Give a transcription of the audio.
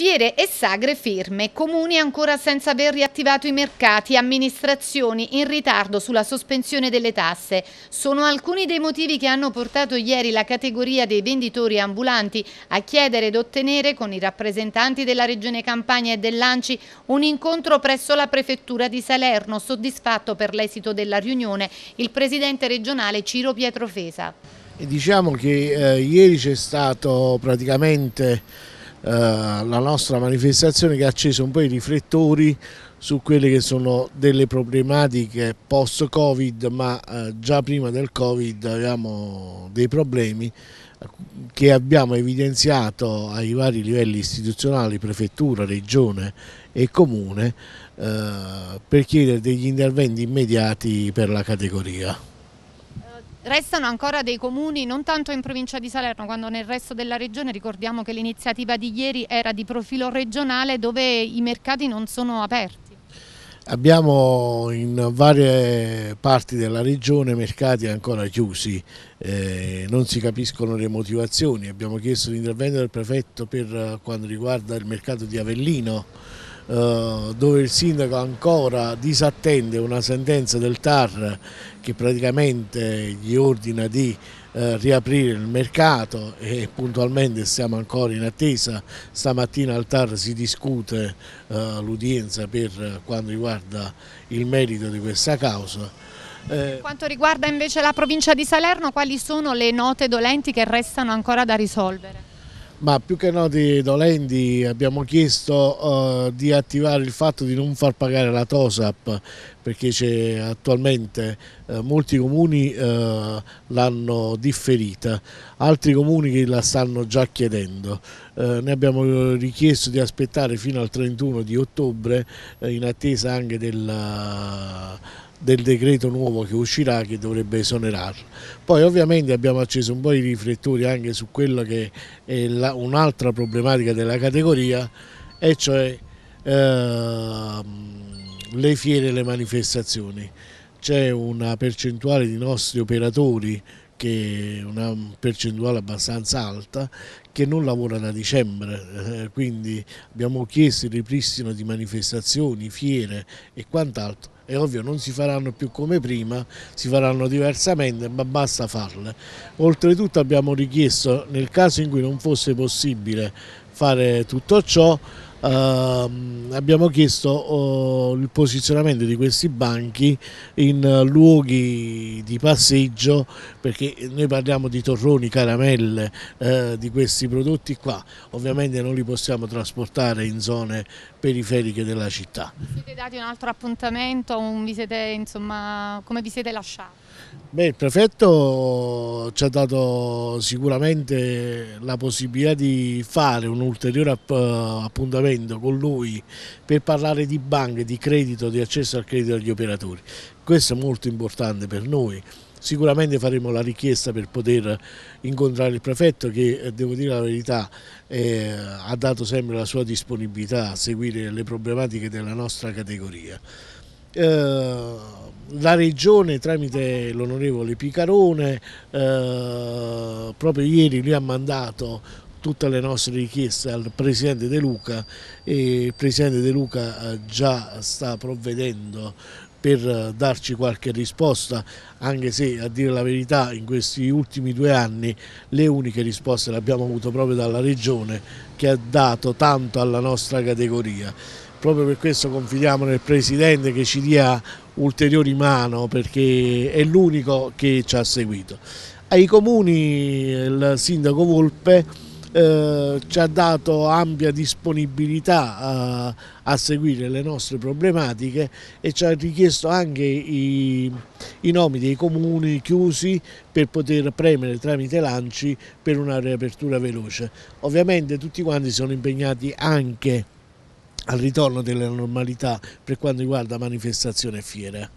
Fiere e sagre ferme, comuni ancora senza aver riattivato i mercati, amministrazioni in ritardo sulla sospensione delle tasse. Sono alcuni dei motivi che hanno portato ieri la categoria dei venditori ambulanti a chiedere ed ottenere con i rappresentanti della Regione Campania e dell'Anci un incontro presso la Prefettura di Salerno. Soddisfatto per l'esito della riunione il Presidente regionale Ciro Pietrofesa. E diciamo che eh, ieri c'è stato praticamente eh, la nostra manifestazione che ha acceso un po' i riflettori su quelle che sono delle problematiche post Covid, ma eh, già prima del Covid avevamo dei problemi che abbiamo evidenziato ai vari livelli istituzionali, prefettura, regione e comune, eh, per chiedere degli interventi immediati per la categoria. Restano ancora dei comuni, non tanto in provincia di Salerno, quanto nel resto della regione. Ricordiamo che l'iniziativa di ieri era di profilo regionale dove i mercati non sono aperti. Abbiamo in varie parti della regione mercati ancora chiusi, eh, non si capiscono le motivazioni. Abbiamo chiesto l'intervento del prefetto per eh, quanto riguarda il mercato di Avellino eh, dove il sindaco ancora disattende una sentenza del TAR che praticamente gli ordina di eh, riaprire il mercato e puntualmente siamo ancora in attesa, stamattina al TAR si discute eh, l'udienza per quanto riguarda il merito di questa causa. Eh, quanto riguarda invece la provincia di Salerno, quali sono le note dolenti che restano ancora da risolvere? ma più che noti dolenti abbiamo chiesto uh, di attivare il fatto di non far pagare la TOSAP perché c'è attualmente uh, molti comuni uh, l'hanno differita, altri comuni che la stanno già chiedendo. ne abbiamo richiesto di aspettare fino al 31 di ottobre in attesa anche della del decreto nuovo che uscirà che dovrebbe esonerarlo. Poi ovviamente abbiamo acceso un po' i riflettori anche su quello che è un'altra problematica della categoria e cioè eh, le fiere e le manifestazioni. C'è una percentuale di nostri operatori che è una percentuale abbastanza alta, che non lavora da dicembre, eh, quindi abbiamo chiesto il ripristino di manifestazioni, fiere e quant'altro. È ovvio non si faranno più come prima, si faranno diversamente, ma basta farle. Oltretutto abbiamo richiesto, nel caso in cui non fosse possibile fare tutto ciò, Uh, abbiamo chiesto uh, il posizionamento di questi banchi in uh, luoghi di passeggio perché noi parliamo di torroni, caramelle, eh, di questi prodotti qua, ovviamente non li possiamo trasportare in zone periferiche della città. Vi Siete dati un altro appuntamento, un, vi siete, insomma, come vi siete lasciati? Beh, il prefetto ci ha dato sicuramente la possibilità di fare un ulteriore appuntamento con lui per parlare di banche, di credito, di accesso al credito agli operatori. Questo è molto importante per noi. Sicuramente faremo la richiesta per poter incontrare il prefetto che, eh, devo dire la verità, eh, ha dato sempre la sua disponibilità a seguire le problematiche della nostra categoria. Eh, la Regione tramite l'onorevole Picarone eh, proprio ieri lui ha mandato tutte le nostre richieste al Presidente De Luca e il Presidente De Luca eh, già sta provvedendo per eh, darci qualche risposta, anche se a dire la verità in questi ultimi due anni le uniche risposte le abbiamo avute proprio dalla Regione che ha dato tanto alla nostra categoria. Proprio per questo confidiamo nel Presidente che ci dia ulteriori mano perché è l'unico che ci ha seguito. Ai comuni il sindaco Volpe eh, ci ha dato ampia disponibilità a, eh, a, seguire le nostre problematiche e ci ha richiesto anche i, i nomi dei comuni chiusi per poter premere tramite lanci per una riapertura veloce. Ovviamente tutti quanti sono impegnati anche al ritorno della normalità per quanto riguarda manifestazione e fiere.